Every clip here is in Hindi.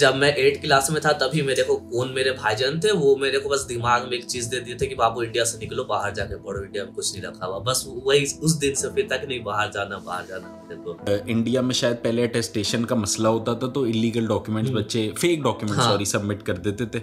जब मैं एट क्लास में था तभी मेरे को कौन मेरे भाईजन थे वो मेरे को बस दिमाग में एक चीज दे दिए थे कि बाबू इंडिया से निकलो बाहर जाके पढ़ो इंडिया में कुछ नहीं रखा हुआ बस वही उस दिन से फिर तक नहीं बाहर जाना बाहर जाना इंडिया में शायद पहले अटेस्टेशन का मसला होता था तो इलीगल डॉक्यूमेंट्स हम्म। बच्चे फेक डॉक्यूमेंट सॉरी सबमिट कर देते थे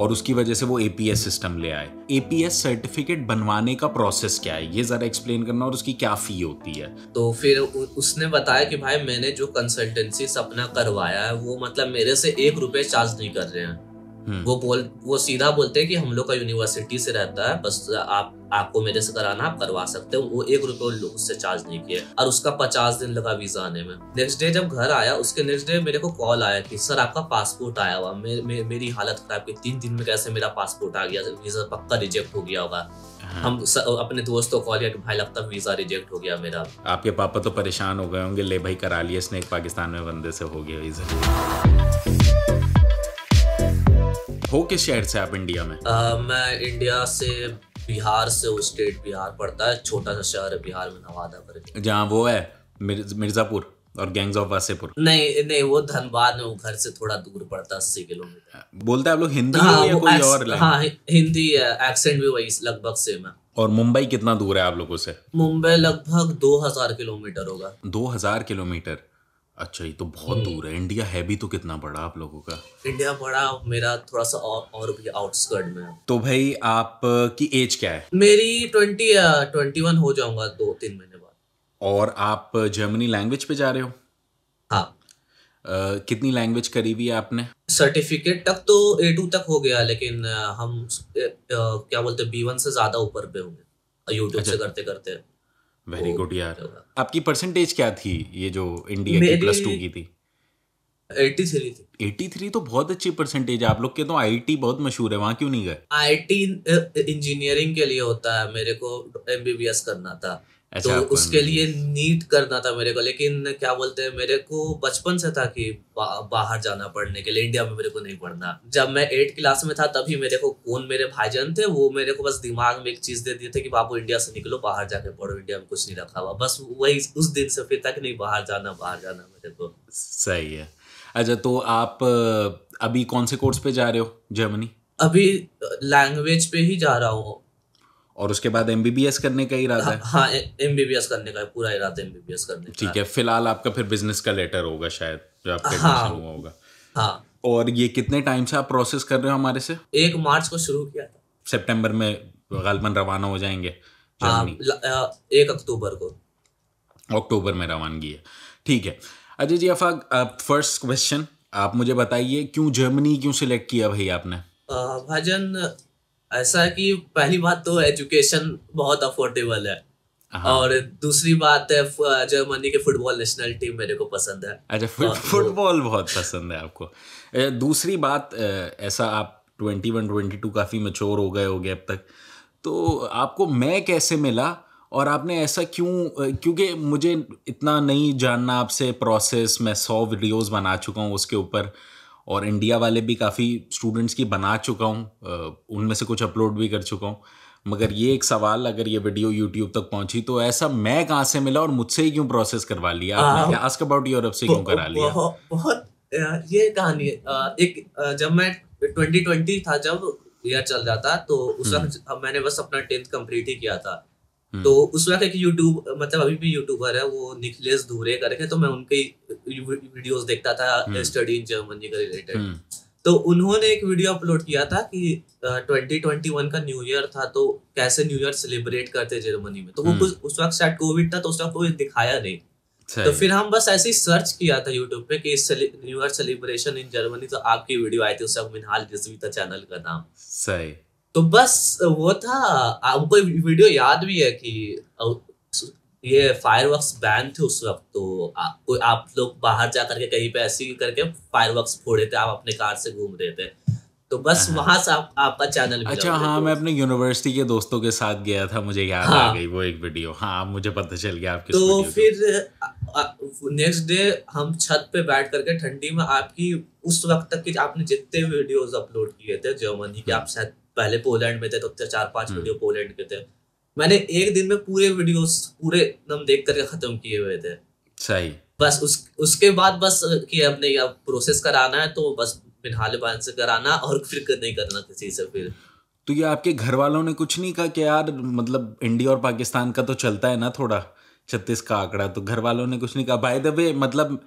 और उसकी वजह से वो एपीएस सिस्टम ले आए एपीएस सर्टिफिकेट बनवाने का प्रोसेस क्या है ये ज़रा एक्सप्लेन करना और उसकी क्या फ़ी होती है तो फिर उसने बताया कि भाई मैंने जो कंसल्टेंसी सपना करवाया है वो मतलब मेरे से एक रुपए चार्ज नहीं कर रहे हैं हम्म। वो बोल वो सीधा बोलते हैं कि हम लोग का यूनिवर्सिटी से रहता है बस आप आपको मेरे से कराना आप करवा सकते हो वो एक रुपये उससे चार्ज नहीं किया और उसका पचास दिन लगा वीजा आने में नेक्स्ट डे जब घर आया उसके नेक्स्ट डे मेरे को कॉल आया कि सर आपका पासपोर्ट आया हुआ मे, मे, मेरी हालत खराब की तीन दिन में कैसे मेरा पासपोर्ट आ गया वीजा पक्का रिजेक्ट हो गया होगा हाँ। हम स, अपने दोस्तों को कॉल किया कि भाई लगता वीजा रिजेक्ट हो गया मेरा आपके पापा तो परेशान हो गए होंगे ले भाई करा लिए इसने एक पाकिस्तान में बंदे से हो गया वीजा हो किस शहर से आप इंडिया में आ, मैं इंडिया से बिहार से वो स्टेट बिहार पड़ता है छोटा सा शहर है बिहार में नवादा पर जहाँ वो है मिर्ज, मिर्जापुर और गैंग्स ऑफ वासेपुर नहीं नहीं वो धनबाद में वो घर से थोड़ा दूर पड़ता है अस्सी किलोमीटर हाँ, बोलते हैं आप लोग हिंदी हाँ, या कोई और हाँ हिंदी है एक्सेंट भी वही लगभग सेम है और मुंबई कितना दूर है आप लोगों से मुंबई लगभग दो हजार किलोमीटर होगा दो हजार किलोमीटर अच्छा ये तो बहुत हम्म। दूर है इंडिया है भी तो कितना बड़ा आप लोगों का इंडिया बड़ा मेरा थोड़ा सा और, और भी आउटस्कर्ट में तो भाई आप की एज क्या है मेरी ट्वेंटी ट्वेंटी वन हो जाऊंगा दो तीन महीने बाद और आप जर्मनी लैंग्वेज पे जा रहे हो हाँ Uh, कितनी लैंग्वेज करी हुई है आपने सर्टिफिकेट तक तो ए टू तक हो गया लेकिन uh, हम uh, uh, क्या बोलते हैं बी वन से ज्यादा ऊपर पे होंगे यूट्यूब अच्छा। से करते करते वेरी गुड तो यार तो आपकी परसेंटेज क्या थी ये जो इंडिया की प्लस टू की थी 83 थी 83 तो बहुत अच्छी परसेंटेज है आप लोग के तो आईटी बहुत मशहूर है वहाँ क्यों नहीं गए आईटी इंजीनियरिंग के लिए होता है मेरे को एमबीबीएस करना था अच्छा तो उसके लिए नीट करना था मेरे को लेकिन क्या बोलते हैं मेरे को बचपन से था कि बा, बाहर जाना पढ़ने के लिए इंडिया में मेरे को नहीं पढ़ना जब मैं एट क्लास में था तभी मेरे को कौन मेरे भाईजन थे वो मेरे को बस दिमाग में एक चीज दे दिए थे कि बाबू इंडिया से निकलो बाहर जाके पढ़ो इंडिया में कुछ नहीं रखा हुआ बस वही उस दिन से फिर तक नहीं बाहर जाना बाहर जाना मेरे को सही है अच्छा तो आप अभी कौन से कोर्स पे जा रहे हो जर्मनी अभी लैंग्वेज पे ही जा रहा हूँ और उसके बाद एम करने का इरादा हाँ, है हाँ एम करने का पूरा इरादा एम करने का ठीक है फिलहाल आपका फिर बिजनेस का लेटर होगा शायद जो आपका हाँ, हुआ होगा हाँ और ये कितने टाइम से आप प्रोसेस कर रहे हो हमारे से एक मार्च को शुरू किया था सेप्टेम्बर में गालबन रवाना हो जाएंगे हाँ एक अक्टूबर को अक्टूबर में रवानगी है ठीक है अजय जी अफाक फर्स्ट क्वेश्चन आप मुझे बताइए क्यों जर्मनी क्यों सिलेक्ट किया भाई आपने भाजन ऐसा है कि पहली बात तो एजुकेशन बहुत अफोर्डेबल है हाँ। और दूसरी बात है जर्मनी के फुटबॉल नेशनल टीम मेरे को पसंद है अच्छा फुटबॉल बहुत पसंद है आपको दूसरी बात ऐसा आप ट्वेंटी वन ट्वेंटी टू काफ़ी मच्योर हो गए होगे अब तक तो आपको मैं कैसे मिला और आपने ऐसा क्यों क्योंकि मुझे इतना नहीं जानना आपसे प्रोसेस मैं सौ वीडियोस बना चुका हूँ उसके ऊपर और इंडिया वाले भी काफ़ी स्टूडेंट्स की बना चुका हूँ उनमें से कुछ अपलोड भी कर चुका हूँ मगर ये एक सवाल अगर ये वीडियो यूट्यूब तक पहुंची तो ऐसा मैं कहाँ से मिला और मुझसे ही क्यों प्रोसेस करवा लिया आपने आस्क अबाउट यूरोप से क्यों करा लिया बहुत ये कहानी एक जब मैं 2020 था जब यह चल रहा था तो उस हम्म। वक्त मैंने बस अपना टेंथ कंप्लीट ही किया था हम्म। तो उस वक्त एक यूट्यूब मतलब अभी भी यूट्यूबर है वो निकलेस धूरे करके तो मैं उनके वीडियोस देखता था स्टडी इन जर्मनी का रिलेटेड तो उन्होंने एक वीडियो अपलोड किया था कि ट्वेंटी ट्वेंटी वन का न्यू ईयर था तो कैसे न्यू ईयर सेलिब्रेट करते जर्मनी में तो वो हम्म। कुछ उस वक्त शायद कोविड था तो उस वक्त कोई दिखाया नहीं तो फिर हम बस ऐसे ही सर्च किया था यूट्यूब पे कि new year celebration in Germany तो आपकी वीडियो आई थी उस वक्त मिनहाल रिजवी था चैनल का नाम सही तो बस वो था आपको वीडियो याद भी है कि ये फायर बैन थे उस वक्त तो आ, आप लोग बाहर जा करके कहीं पे ऐसे करके फायर फोड़े थे आप अपने कार से घूम रहे थे तो बस हाँ। वहां से आप, आपका चैनल अच्छा हाँ मैं अपने यूनिवर्सिटी के दोस्तों के साथ गया था मुझे याद हाँ, आ गई वो एक वीडियो हाँ मुझे पता चल गया आपकी तो फिर नेक्स्ट डे हम छत पे बैठ करके ठंडी में आपकी उस वक्त तक की आपने जितने वीडियोस अपलोड किए थे जर्मनी के हाँ। आप शायद पहले पोलैंड में थे तब तक चार पांच वीडियो पोलैंड के थे मैंने एक दिन में पूरे वीडियोस पूरे एकदम देख करके खत्म किए हुए थे सही बस उस उसके बाद बस कि अपने या प्रोसेस कराना है तो बस बिनहाल बान से कराना और फिर नहीं करना किसी से फिर तो ये आपके घर वालों ने कुछ नहीं कहा कि यार मतलब इंडिया और पाकिस्तान का तो चलता है ना थोड़ा छत्तीस का आंकड़ा तो घर वालों ने कुछ नहीं कहा बाय द वे मतलब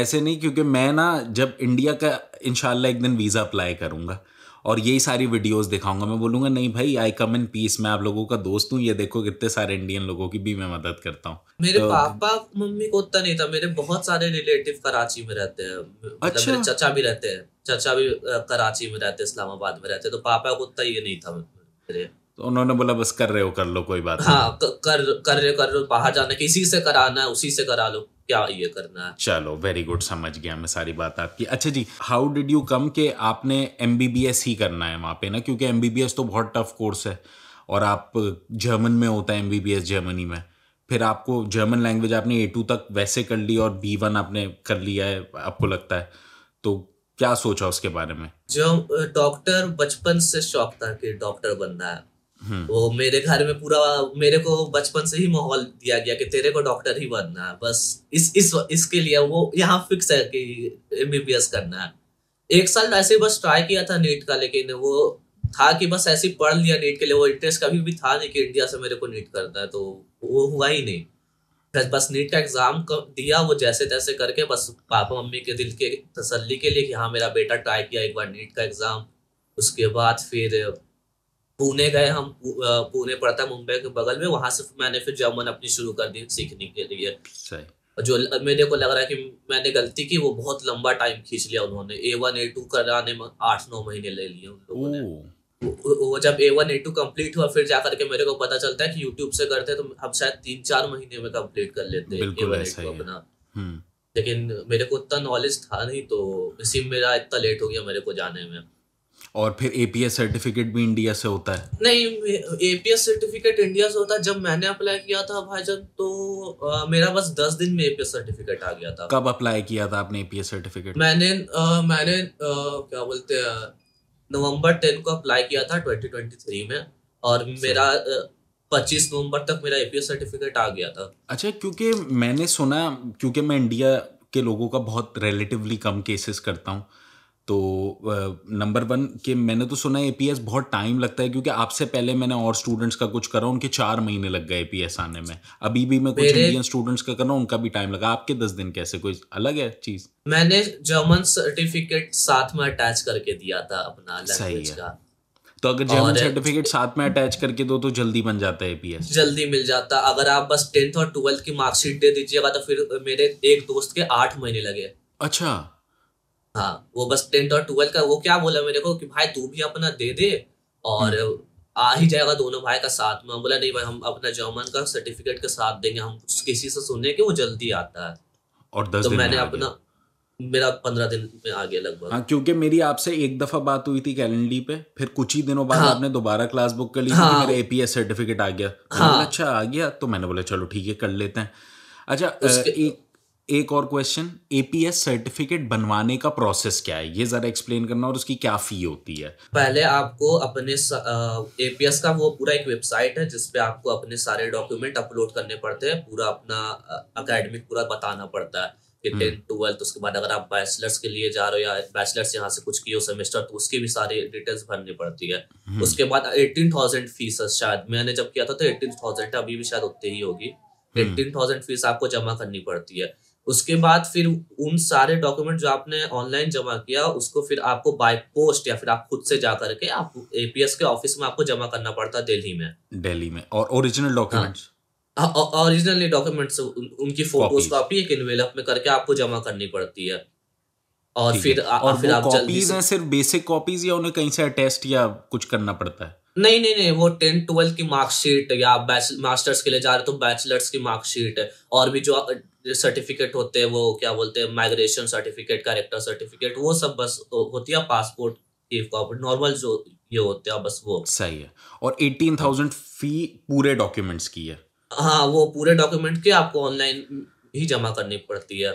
ऐसे नहीं क्योंकि मैं ना जब इंडिया का इनशाला एक दिन वीज़ा अप्लाई करूंगा और यही सारी वीडियोस दिखाऊंगा मैं बोलूंगा नहीं भाई आई कम इन पीस मैं आप लोगों का दोस्त हूँ ये देखो कितने सारे इंडियन लोगों की भी मैं मदद करता हूँ मेरे तो, पापा मम्मी को उतना नहीं था मेरे बहुत सारे रिलेटिव कराची में रहते हैं मतलब अच्छा मेरे चचा भी रहते हैं चचा भी कराची में रहते इस्लामाबाद में रहते तो पापा को उतना ये नहीं था तो उन्होंने बोला बस कर रहे हो कर लो कोई बात हाँ कर कर रहे कर रहे बाहर जाना किसी से कराना है उसी से करा लो क्या ये करना है चलो वेरी गुड समझ गया मैं सारी बात आपकी अच्छा जी हाउ डिड यू कम के आपने एम ही करना है वहाँ पे ना क्योंकि एम तो बहुत टफ कोर्स है और आप जर्मन में होता है एम जर्मनी में फिर आपको जर्मन लैंग्वेज आपने ए टू तक वैसे कर ली और बी वन आपने कर लिया है आपको लगता है तो क्या सोचा उसके बारे में जो डॉक्टर बचपन से शौक था कि डॉक्टर बनना है हम्म। वो मेरे घर में पूरा मेरे को बचपन से ही माहौल दिया गया कि तेरे को डॉक्टर ही बनना है बस इस इस इसके लिए वो यहाँ फिक्स है कि एमबीबीएस करना है एक साल वैसे बस ट्राई किया था नीट का लेकिन वो था कि बस ऐसे ही पढ़ लिया नीट के लिए वो इंटरेस्ट कभी भी था नहीं कि इंडिया से मेरे को नीट करना है तो वो हुआ ही नहीं बस नीट का एग्जाम दिया वो जैसे तैसे करके बस पापा मम्मी के दिल के तसल्ली के लिए कि हाँ मेरा बेटा ट्राई किया एक बार नीट का एग्जाम उसके बाद फिर पुणे गए हम पुणे पड़ता मुंबई के बगल में वहां से मैंने फिर जर्मन अपनी शुरू कर दी सीखने के लिए जो मेरे को लग रहा है कि मैंने गलती की वो बहुत लंबा टाइम खींच लिया उन्होंने ए वन ए टू कराने में आठ नौ महीने ले लिए उन लोगों ने वो जब A one A two complete हुआ फिर जाकर के मेरे को पता चलता है कि यूट्यूब से करते तो हम शायद तीन चार महीने में कम्प्लीट कर लेते अपना हम्म। लेकिन मेरे को उतना नॉलेज था नहीं तो इसी मेरा इतना लेट हो गया मेरे को जाने में और फिर एपीएस सर्टिफिकेट भी इंडिया से होता है नहीं एपीएस सर्टिफिकेट इंडिया से होता है जब मैंने अप्लाई किया था भाईजान तो आ, मेरा बस दस दिन में एपीएस सर्टिफिकेट आ गया था कब अप्लाई किया था आपने एपीएस सर्टिफिकेट मैंने आ, मैंने आ, क्या बोलते हैं नवंबर टेन को अप्लाई किया था ट्वेंटी ट्वेंटी थ्री में और अच्छा। मेरा पच्चीस नवंबर तक मेरा एपीएस सर्टिफिकेट आ गया था अच्छा क्योंकि मैंने सुना क्योंकि मैं इंडिया के लोगों का बहुत रिलेटिवली कम केसेस करता हूँ तो नंबर वन के मैंने तो सुना है एपीएस बहुत टाइम लगता है क्योंकि आपसे पहले मैंने और स्टूडेंट्स का कुछ करा उनके चार महीने लग गए एपीएस आने में अभी भी मैं कुछ इंडियन स्टूडेंट्स का कर रहा हूँ उनका भी टाइम लगा आपके दस दिन कैसे कोई अलग है चीज मैंने जर्मन सर्टिफिकेट साथ में अटैच करके दिया था अपना सही है तो अगर जर्मन सर्टिफिकेट साथ में अटैच करके दो तो जल्दी बन जाता है एपीएस जल्दी मिल जाता अगर आप बस टेंथ और ट्वेल्थ की मार्कशीट दे दीजिएगा तो फिर मेरे एक दोस्त के आठ महीने लगे अच्छा हाँ वो बस टेंथ और ट्वेल्थ का वो क्या बोला मेरे को कि भाई तू भी अपना दे दे और हम्म। आ ही जाएगा दोनों भाई का साथ में बोला नहीं भाई हम अपना जर्मन का सर्टिफिकेट के साथ देंगे हम किसी से सुने कि वो जल्दी आता है और दस तो दिन मैंने अपना मेरा पंद्रह दिन में आ गया लगभग हाँ क्योंकि मेरी आपसे एक दफा बात हुई थी कैलेंडली पे फिर कुछ ही दिनों बाद हाँ, आपने दोबारा क्लास बुक कर ली हाँ, मेरा एपीएस सर्टिफिकेट आ गया हाँ, अच्छा आ गया तो मैंने बोला चलो ठीक है कर लेते हैं अच्छा उसके, एक एक और क्वेश्चन एपीएस सर्टिफिकेट बनवाने का प्रोसेस क्या है ये जरा एक्सप्लेन करना और उसकी क्या फी होती है पहले आपको अपने एपीएस का वो पूरा एक वेबसाइट है जिसपे आपको अपने सारे डॉक्यूमेंट अपलोड करने पड़ते हैं पूरा अपना अकेडमिक पूरा बताना पड़ता है कि टेंथ हम्म। ट्वेल्थ उसके बाद अगर आप बैचलर्स के लिए जा रहे हो या बैचलर्स यहाँ से कुछ किए हो सेमेस्टर तो उसके भी सारी डिटेल्स भरनी पड़ती है हम्म। उसके बाद एटीन थाउजेंड फीस है शायद मैंने जब किया था तो एटीन थाउजेंड अभी भी शायद उतनी ही होगी एटीन थाउजेंड फीस आपको जमा करनी पड़ती है उसके बाद फिर उन सारे डॉक्यूमेंट जो आपने ऑनलाइन जमा किया उसको फिर आपको बाय पोस्ट या फिर आप खुद से जा करके आप एपीएस के ऑफिस में आपको जमा करना पड़ता दिल्ली में दिल्ली में और ओरिजिनल डॉक्यूमेंट्स ओरिजिनली डॉक्यूमेंट्स उनकी फोटोज कॉपी एक इनवेलप में करके आपको जमा करनी पड़ती है और फिर और फिर आप कॉपीज हैं सिर्फ बेसिक कॉपीज या उन्हें कहीं से अटेस्ट या कुछ करना पड़ता है नहीं नहीं नहीं वो टेन ट्वेल्थ की मार्कशीट या मास्टर्स के लिए जा रहे हो तो बैचलर्स की मार्कशीट और भी जो सर्टिफिकेट होते हैं वो क्या बोलते हैं माइग्रेशन सर्टिफिकेट कैरेक्टर सर्टिफिकेट वो सब बस होती है पासपोर्ट नॉर्मल जो ये होते हैं बस वो सही है और एटीन थाउजेंड फी पूरे डॉक्यूमेंट्स की है हाँ वो पूरे डॉक्यूमेंट के आपको ऑनलाइन ही जमा करनी पड़ती है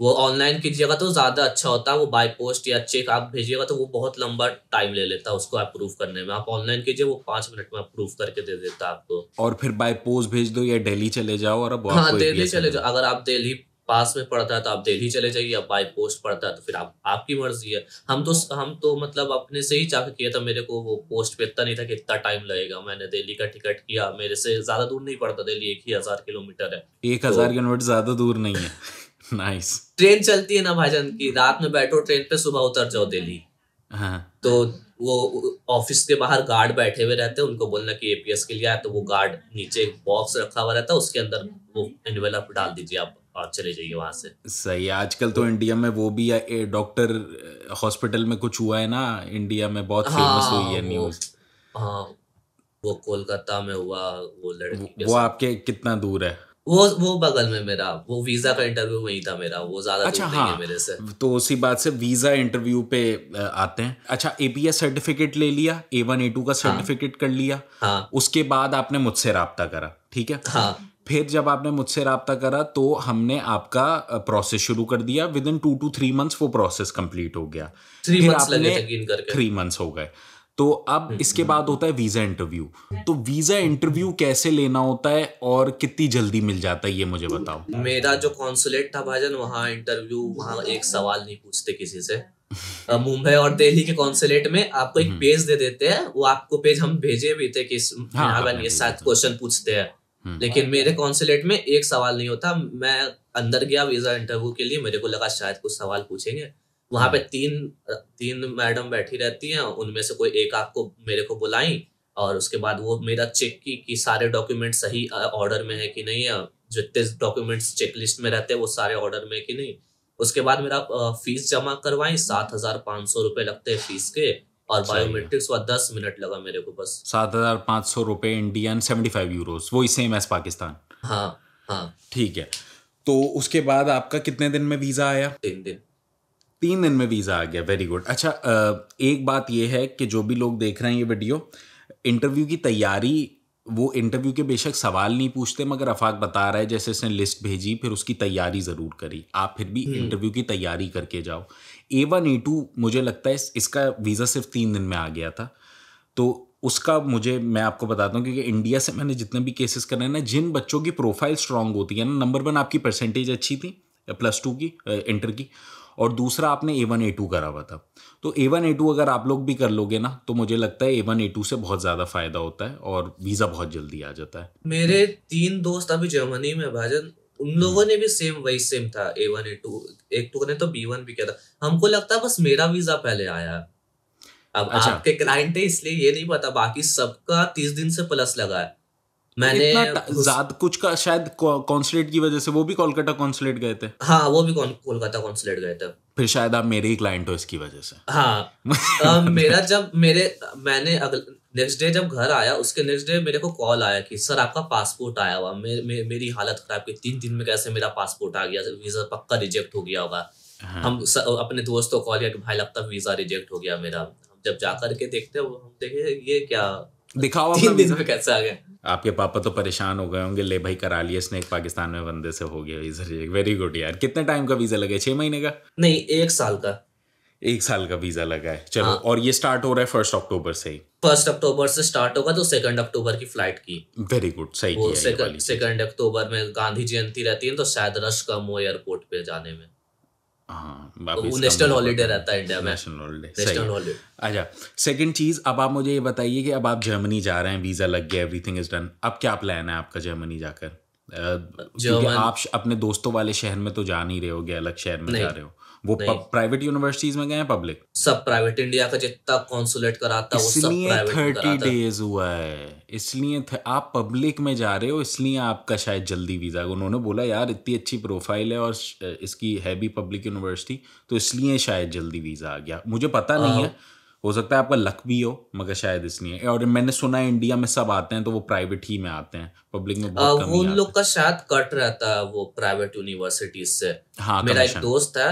वो ऑनलाइन कीजिएगा तो ज़्यादा अच्छा होता है वो बाय पोस्ट या चेक आप भेजिएगा तो वो बहुत लंबा टाइम ले लेता है उसको अप्रूव करने में आप ऑनलाइन कीजिए वो पांच मिनट में अप्रूव करके दे देता है आपको और फिर बाय पोस्ट भेज दो या दिल्ली चले जाओ और अब हाँ दिल्ली चले जाओ अगर आप दिल्ली पास में पड़ता है तो आप दिल्ली चले जाइए या बाय पोस्ट पड़ता है तो फिर आप आपकी मर्जी है हम तो हम तो मतलब अपने से ही चाह किया था मेरे को वो पोस्ट पे इतना नहीं था कि इतना टाइम लगेगा मैंने दिल्ली का टिकट किया मेरे से ज्यादा दूर नहीं पड़ता दिल्ली एक ही हजार किलोमीटर है एक हजार तो किलोमीटर ज्यादा दूर नहीं है नाइस nice. ट्रेन चलती है ना भाईजान की रात में बैठो ट्रेन पे सुबह उतर जाओ दिल्ली हाँ. तो वो ऑफिस के बाहर गार्ड बैठे हुए रहते हैं उनको बोलना कि एपीएस के लिए आया तो वो गार्ड नीचे एक बॉक्स रखा हुआ रहता है उसके अंदर वो एनवेलप डाल दीजिए आप और चले जाइए वहां से सही आजकल तो इंडिया में वो भी डॉक्टर हॉस्पिटल में कुछ हुआ है ना इंडिया में बहुत हाँ, फेमस हुई है न्यूज हाँ वो कोलकाता में हुआ वो लड़की वो आपके कितना दूर है वो वो बगल में मेरा वो वीजा का इंटरव्यू वही था मेरा वो ज्यादा अच्छा, हाँ, मेरे से तो उसी बात से वीजा इंटरव्यू पे आते हैं अच्छा एपीएस सर्टिफिकेट ले लिया ए वन ए टू का सर्टिफिकेट हाँ, कर लिया हाँ, उसके बाद आपने मुझसे रहा करा ठीक है हाँ, फिर जब आपने मुझसे रहा करा तो हमने आपका प्रोसेस शुरू कर दिया within two two three months वो प्रोसेस कंप्लीट हो गया थ्री मंथ्स हो गए तो अब इसके हम्म, हम्म। बाद होता है वीजा इंटरव्यू तो वीजा इंटरव्यू कैसे लेना होता है और कितनी जल्दी मिल जाता है ये मुझे बताओ मेरा जो कॉन्सुलेट था भाजन वहाँ इंटरव्यू वहाँ एक सवाल नहीं पूछते किसी से मुंबई और दिल्ली के कॉन्सुलेट में आपको एक पेज हम्म। दे देते हैं वो आपको पेज हम भेजे भी थे किस हाँ, ये सात क्वेश्चन पूछते हैं लेकिन मेरे कॉन्सुलेट में एक सवाल नहीं होता मैं अंदर गया वीजा इंटरव्यू के लिए मेरे को लगा शायद कुछ सवाल पूछेंगे वहां हाँ। पे तीन तीन मैडम बैठी रहती हैं उनमें से कोई एक आपको मेरे को बुलाई और उसके बाद वो मेरा चेक की कि सारे डॉक्यूमेंट सही ऑर्डर में है कि नहीं है जितने डॉक्यूमेंट्स चेक लिस्ट में रहते हैं वो सारे ऑर्डर में है कि नहीं उसके बाद मेरा फीस जमा करवाई सात हजार पाँच सौ रुपये लगते हैं फीस के और बायोमेट्रिक्स हुआ दस मिनट लगा मेरे को बस सात हजार पाँच सौ रुपये इंडियन सेवेंटी फाइव यूरो वही सेम एस पाकिस्तान हाँ हाँ ठीक है तो उसके बाद आपका कितने दिन में वीज़ा आया तीन दिन तीन दिन में वीज़ा आ गया वेरी गुड अच्छा एक बात यह है कि जो भी लोग देख रहे हैं ये वीडियो इंटरव्यू की तैयारी वो इंटरव्यू के बेशक सवाल नहीं पूछते मगर अफाक बता रहा है जैसे इसने लिस्ट भेजी फिर उसकी तैयारी ज़रूर करी आप फिर भी इंटरव्यू हम्म। की तैयारी करके जाओ ए वन ए टू मुझे लगता है इसका वीज़ा सिर्फ तीन दिन में आ गया था तो उसका मुझे मैं आपको बताता हूँ क्योंकि इंडिया से मैंने जितने भी केसेस करे ना जिन बच्चों की प्रोफाइल स्ट्रांग होती है ना नंबर वन आपकी परसेंटेज अच्छी थी प्लस टू की इंटर की और दूसरा आपने ए वन ए टू करा हुआ था तो ए वन ए टू अगर आप लोग भी कर लोगे ना तो मुझे लगता है ए वन ए टू से बहुत ज़्यादा फायदा होता है और वीज़ा बहुत जल्दी आ जाता है मेरे तीन दोस्त अभी जर्मनी में भाजन उन हम्म। लोगों ने भी सेम वही सेम था ए वन ए टू एक टू ने तो बी वन तो भी किया था हमको लगता है बस मेरा वीज़ा पहले आया अब अच्छा। आपके क्लाइंट है इसलिए ये नहीं पता बाकी सबका तीस दिन से प्लस लगा है तो मैंने ज्यादा कुछ का शायद कॉन्सुलेट की वजह से वो भी कोलकाता कॉन्सुलेट गए थे हाँ वो भी कोलकाता कॉन्सुलेट गए थे फिर शायद आप मेरे ही क्लाइंट हो इसकी वजह से हाँ आ, मेरा जब मेरे मैंने अगल नेक्स्ट डे जब घर आया उसके नेक्स्ट डे मेरे को कॉल आया कि सर आपका पासपोर्ट आया हुआ मे, मे, मेरी हालत खराब की तीन दिन में कैसे मेरा पासपोर्ट आ गया वीजा पक्का रिजेक्ट हो गया होगा हाँ। हम स, अपने दोस्तों कॉल किया कि भाई लगता है वीजा रिजेक्ट हो गया मेरा हम जब जा करके देखते हैं हम देखे ये क्या दिखाओ तीन दिन में कैसे आ गया आपके पापा तो परेशान हो गए होंगे ले भाई करा लिए इसने पाकिस्तान में बंदे से हो गया वीज़ा रिजेक्ट वेरी गुड यार कितने टाइम का वीज़ा लगे छह महीने का नहीं एक साल का एक साल का वीज़ा लगा है चलो हाँ। और ये स्टार्ट हो रहा है फर्स्ट अक्टूबर से ही फर्स्ट अक्टूबर से स्टार्ट होगा तो सेकंड अक्टूबर की फ्लाइट की वेरी गुड सही सेकंड अक्टूबर में गांधी जयंती रहती है तो शायद रश कम हो एयरपोर्ट पे जाने में नेशनल हाँ, अच्छा चीज़ अब आप मुझे ये बताइए कि अब आप जर्मनी जा रहे हैं वीज़ा लग गया एवरीथिंग इज़ डन अब क्या प्लान है आपका जर्मनी जाकर आप अपने दोस्तों वाले शहर में तो जा नहीं रहे हो अलग शहर में जा रहे हो वो प्राइवेट यूनिवर्सिटीज में गए पब्लिक सब प्राइवेट इंडिया का जितना कॉन्सुलेट कराता इसलिए थर्टी डेज हुआ है इसलिए आप पब्लिक में जा रहे हो इसलिए आपका शायद जल्दी वीजा उन्होंने बोला यार इतनी अच्छी प्रोफाइल है और इसकी है भी पब्लिक यूनिवर्सिटी तो इसलिए शायद जल्दी वीजा आ गया मुझे पता हाँ। नहीं है हो सकता है आपका लक भी हो मगर शायद इसलिए और मैंने सुना है इंडिया में सब आते हैं तो वो प्राइवेट ही में आते हैं पब्लिक में बहुत कम उन लोग का शायद कट रहता है वो प्राइवेट यूनिवर्सिटीज से हाँ, मेरा एक दोस्त है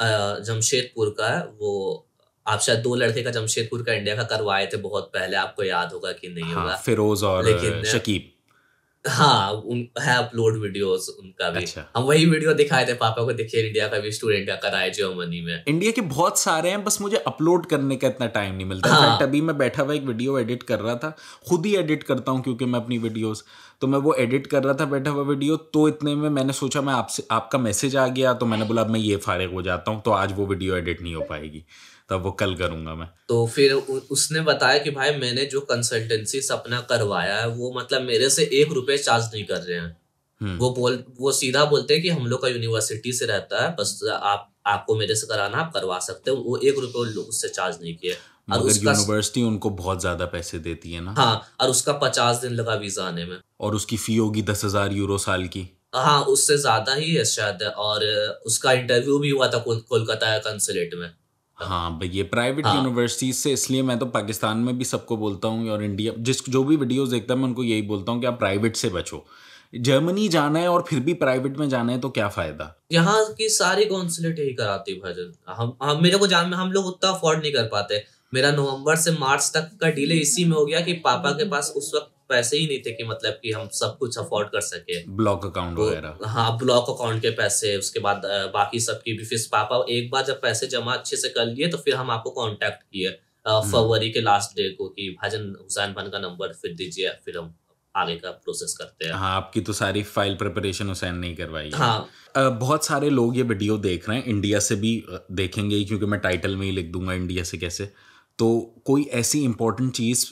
जमशेदपुर का वो आप शायद दो लड़के का जमशेदपुर का इंडिया का करवाए थे बहुत पहले आपको याद होगा कि नहीं हाँ, होगा फिरोज और लेकिन शकीब हाँ है अपलोड वीडियोस उनका भी अच्छा। हम वही वीडियो दिखाए थे पापा को देखिए इंडिया का भी स्टूडेंट का कराए जर्मनी में इंडिया के बहुत सारे हैं बस मुझे अपलोड करने का इतना टाइम नहीं मिलता हाँ। तभी मैं बैठा हुआ एक वीडियो एडिट कर रहा था खुद ही एडिट करता हूँ क्योंकि मैं अपनी वीडियोस तो मैं वो एडिट कर रहा था बैठा हुआ वीडियो तो इतने में मैंने सोचा मैं आपसे आपका मैसेज आ गया तो मैंने बोला अब मैं ये फारिग हो जाता हूँ तो आज वो वीडियो एडिट नहीं हो पाएगी तब वो कल करूंगा मैं तो फिर उसने बताया कि भाई मैंने जो कंसल्टेंसी सपना करवाया है वो मतलब मेरे से एक रुपये चार्ज नहीं कर रहे हैं हम्म। वो बोल वो सीधा बोलते हैं कि हम लोग का यूनिवर्सिटी से रहता है बस आप आपको मेरे से कराना आप करवा सकते हो वो एक रुपये उससे चार्ज नहीं किया और उसका यूनिवर्सिटी उनको बहुत ज्यादा पैसे देती है ना हाँ और उसका पचास दिन लगा वीजा आने में और उसकी फी होगी दस हजार यूरो साल की हाँ उससे ज्यादा ही है शायद और उसका इंटरव्यू भी हुआ था कोलकाता कंसुलेट में हाँ भैया प्राइवेट हाँ. यूनिवर्सिटी से इसलिए मैं तो पाकिस्तान में भी सबको बोलता हूँ और इंडिया जिस जो भी वीडियोस देखता है मैं उनको यही बोलता हूँ कि आप प्राइवेट से बचो जर्मनी जाना है और फिर भी प्राइवेट में जाना है तो क्या फायदा यहाँ की सारी कौंसुलेट यही कराती है हम हम मेरे को जान में हम लोग उतना अफोर्ड नहीं कर पाते मेरा नवंबर से मार्च तक का डिले इसी में हो गया कि पापा के पास उस वक्त पैसे ही नहीं थे कि मतलब कि हम सब कुछ अफोर्ड कर सके ब्लॉक अकाउंट तो वगैरह हाँ ब्लॉक अकाउंट के पैसे उसके बाद बाकी सबकी भी फिर पापा एक बार जब पैसे जमा अच्छे से कर लिए तो फिर हम आपको कॉन्टेक्ट किए हम्म। फरवरी के लास्ट डे को कि भाजन हुसैन भान का नंबर फिर दीजिए फिर हम आगे का प्रोसेस करते हैं हाँ आपकी तो सारी फाइल प्रिपरेशन हुसैन नहीं करवाई हाँ बहुत सारे लोग ये वीडियो देख रहे हैं इंडिया से भी देखेंगे क्योंकि मैं टाइटल में ही लिख दूंगा इंडिया से कैसे तो कोई ऐसी इंपॉर्टेंट चीज़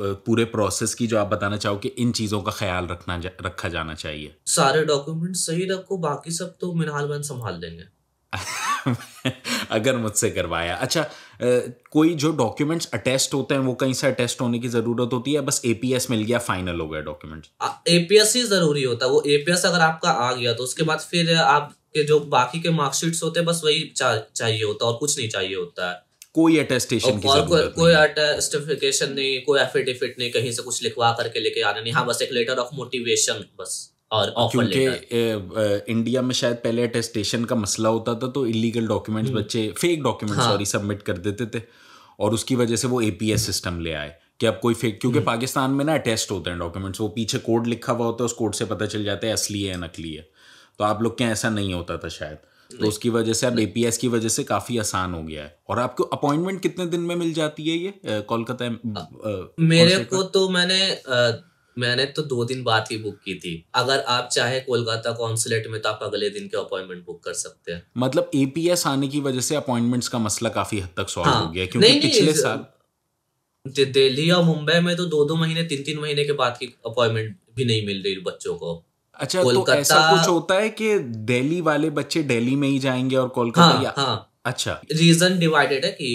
पूरे प्रोसेस की जो आप बताना चाहो कि इन चीज़ों का ख्याल रखना जा, रखा जाना चाहिए सारे डॉक्यूमेंट सही रखो बाकी सब तो मिनहाल बन संभाल देंगे अगर मुझसे करवाया अच्छा कोई जो डॉक्यूमेंट्स अटेस्ट होते हैं वो कहीं से अटेस्ट होने की जरूरत होती है बस एपीएस मिल गया फाइनल हो गया डॉक्यूमेंट एपीएस ही जरूरी होता है वो एपीएस अगर आपका आ गया तो उसके बाद फिर आपके जो बाकी के मार्कशीट्स होते हैं बस वही चा, चाहिए होता है और कुछ नहीं चाहिए होता है कोई अटेस्टेशन की और नहीं कोई अटेस्टिफिकेशन नहीं कोई एफिडेविट नहीं कहीं से कुछ लिखवा करके लेके आना नहीं हाँ बस एक लेटर ऑफ मोटिवेशन बस और क्योंकि इंडिया में शायद पहले अटेस्टेशन का मसला होता था तो इलीगल डॉक्यूमेंट्स हम्म। बच्चे फेक डॉक्यूमेंट सॉरी सबमिट कर देते थे और उसकी वजह से वो एपीएस सिस्टम ले आए कि अब कोई फेक क्योंकि हम्म। पाकिस्तान में ना अटेस्ट होते हैं डॉक्यूमेंट्स वो पीछे कोड लिखा हुआ होता है उस कोड से पता चल जाता है असली है नकली है तो आप लोग क्या ऐसा नहीं होता था शायद तो उसकी वजह से अब एपीएस की वजह से काफी आसान हो गया है और आपको अपॉइंटमेंट कितने दिन में मिल जाती है ये कोलकाता मेरे को तो मैंने आ, मैंने तो दो दिन बाद ही बुक की थी अगर आप चाहे कोलकाता कॉन्सुलेट में तो आप अगले दिन के अपॉइंटमेंट बुक कर सकते हैं मतलब एपीएस आने की वजह से अपॉइंटमेंट्स का मसला काफी हद तक सॉल्व हाँ, हो गया क्योंकि पिछले साल दिल्ली और मुंबई में तो दो दो महीने तीन तीन महीने के बाद की अपॉइंटमेंट भी नहीं मिल रही बच्चों को अच्छा तो ऐसा कुछ होता है कि दिल्ली वाले बच्चे दिल्ली में ही जाएंगे और कोलकाता हाँ, या हाँ. अच्छा रीजन डिवाइडेड है कि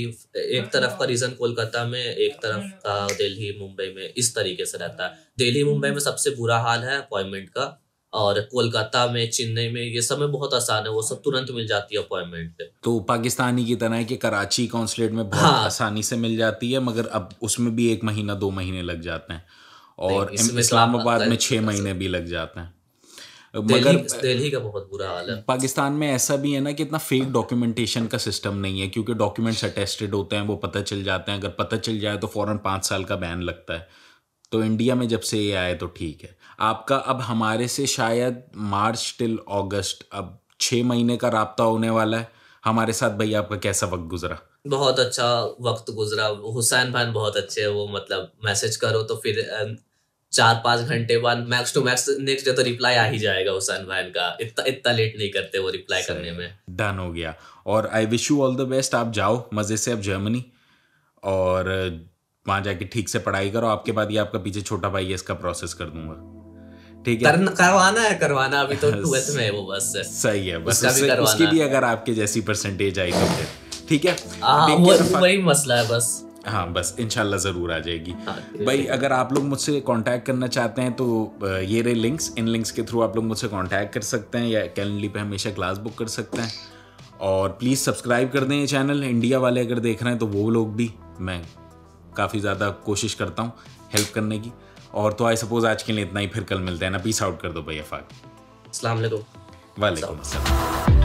एक तरफ का रीजन कोलकाता में एक तरफ का दिल्ली मुंबई में इस तरीके से रहता है दिल्ली मुंबई में सबसे बुरा हाल है अपॉइंटमेंट का और कोलकाता में चेन्नई में ये सब में बहुत आसान है वो सब तुरंत मिल जाती है अपॉइंटमेंट तो पाकिस्तानी की तरह है कि कराची कॉन्सुलेट में बहुत हाँ। आसानी से मिल जाती है मगर अब उसमें भी एक महीना दो महीने लग जाते हैं और इस्लामाबाद में छह महीने भी लग जाते हैं मगर दिल्ली का बहुत बुरा हाल है पाकिस्तान में ऐसा भी है ना कि इतना फेक डॉक्यूमेंटेशन का सिस्टम नहीं है क्योंकि डॉक्यूमेंट्स अटेस्टेड होते हैं वो पता चल जाते हैं अगर पता चल जाए तो फ़ौरन पाँच साल का बैन लगता है तो इंडिया में जब से ये आए तो ठीक है आपका अब हमारे से शायद मार्च टिल अगस्त अब छः महीने का रबता होने वाला है हमारे साथ भाई आपका कैसा वक्त गुजरा बहुत अच्छा वक्त गुजरा हुसैन भाई बहुत अच्छे वो मतलब मैसेज करो तो फिर चार पांच घंटे बाद max two max next day तो रिप्लाई आ ही जाएगा उस भाई का इतना इतना लेट नहीं करते वो रिप्लाई करने में डन हो गया और I wish you all the best आप जाओ मजे से अब जर्मनी और वहां जाके ठीक से पढ़ाई करो आपके बाद ये आपका पीछे छोटा भाई है इसका प्रोसेस कर दूंगा ठीक है करवाना है करवाना अभी तो ट्वेल्थ में है वो बस सही है बस उसका भी उसकी भी अगर आपके जैसी परसेंटेज आएगी तो ठीक है हाँ, वही मसला है बस हाँ बस इनशाला ज़रूर आ जाएगी हाँ, भाई अगर आप लोग मुझसे कांटेक्ट करना चाहते हैं तो ये रहे लिंक्स इन लिंक्स के थ्रू आप लोग मुझसे कांटेक्ट कर सकते हैं या कैलेंडली पे हमेशा क्लास बुक कर सकते हैं और प्लीज़ सब्सक्राइब कर दें ये चैनल इंडिया वाले अगर देख रहे हैं तो वो लोग भी मैं काफ़ी ज़्यादा कोशिश करता हूँ हेल्प करने की और तो आई सपोज आज के लिए इतना ही फिर कल मिलते हैं ना पीस आउट कर दो भैया फाक वालेकुम